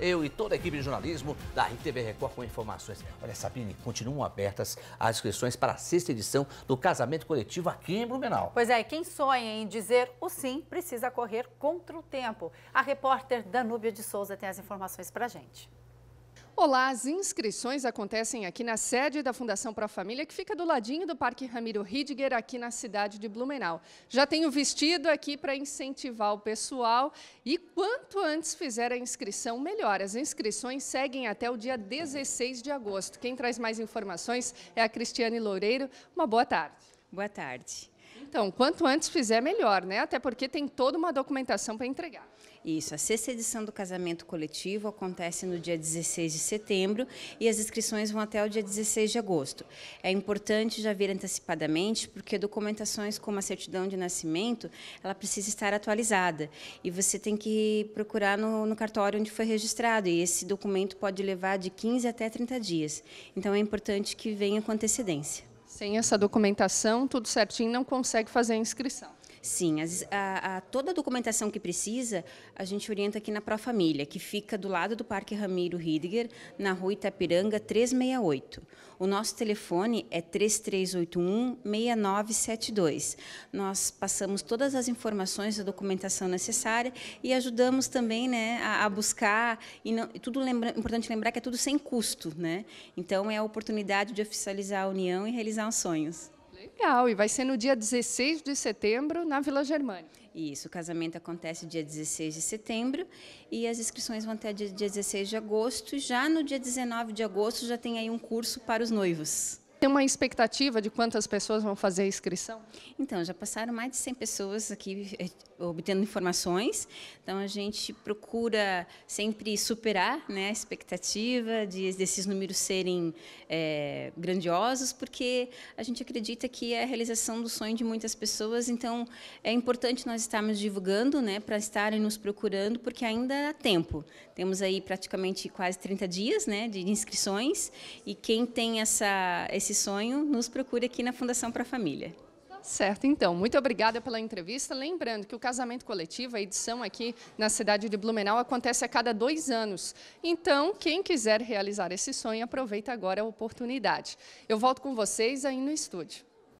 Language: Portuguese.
Eu e toda a equipe de jornalismo da RTV Record com informações. Olha, Sabine, continuam abertas as inscrições para a sexta edição do casamento coletivo aqui em Blumenau. Pois é, quem sonha em dizer o sim precisa correr contra o tempo. A repórter Danúbia de Souza tem as informações para a gente. Olá, as inscrições acontecem aqui na sede da Fundação para a Família, que fica do ladinho do Parque Ramiro Ridger, aqui na cidade de Blumenau. Já tenho vestido aqui para incentivar o pessoal e quanto antes fizer a inscrição, melhor. As inscrições seguem até o dia 16 de agosto. Quem traz mais informações é a Cristiane Loureiro. Uma boa tarde. Boa tarde. Então, quanto antes fizer, melhor, né? Até porque tem toda uma documentação para entregar. Isso, a sexta edição do casamento coletivo acontece no dia 16 de setembro e as inscrições vão até o dia 16 de agosto. É importante já vir antecipadamente, porque documentações como a certidão de nascimento, ela precisa estar atualizada e você tem que procurar no, no cartório onde foi registrado e esse documento pode levar de 15 até 30 dias. Então é importante que venha com antecedência. Sem essa documentação, tudo certinho, não consegue fazer a inscrição. Sim, as, a, a, toda a documentação que precisa, a gente orienta aqui na família, que fica do lado do Parque Ramiro Ridger, na rua Itapiranga 368. O nosso telefone é 3381-6972. Nós passamos todas as informações a documentação necessária e ajudamos também né, a, a buscar. E não, tudo lembra, importante lembrar que é tudo sem custo. Né? Então, é a oportunidade de oficializar a união e realizar os sonhos. Legal, e vai ser no dia 16 de setembro na Vila Germânia. Isso, o casamento acontece dia 16 de setembro e as inscrições vão até dia 16 de agosto. Já no dia 19 de agosto já tem aí um curso para os noivos. Tem uma expectativa de quantas pessoas vão fazer a inscrição? Então, já passaram mais de 100 pessoas aqui eh, obtendo informações. Então a gente procura sempre superar né, a expectativa de desses números serem é, grandiosos, porque a gente acredita que é a realização do sonho de muitas pessoas. Então é importante nós estarmos divulgando, né, para estarem nos procurando, porque ainda há tempo. Temos aí praticamente quase 30 dias, né, de inscrições. E quem tem essa, esse sonho nos procura aqui na Fundação para a Família. Certo, então. Muito obrigada pela entrevista. Lembrando que o Casamento Coletivo, a edição aqui na cidade de Blumenau, acontece a cada dois anos. Então, quem quiser realizar esse sonho, aproveita agora a oportunidade. Eu volto com vocês aí no estúdio.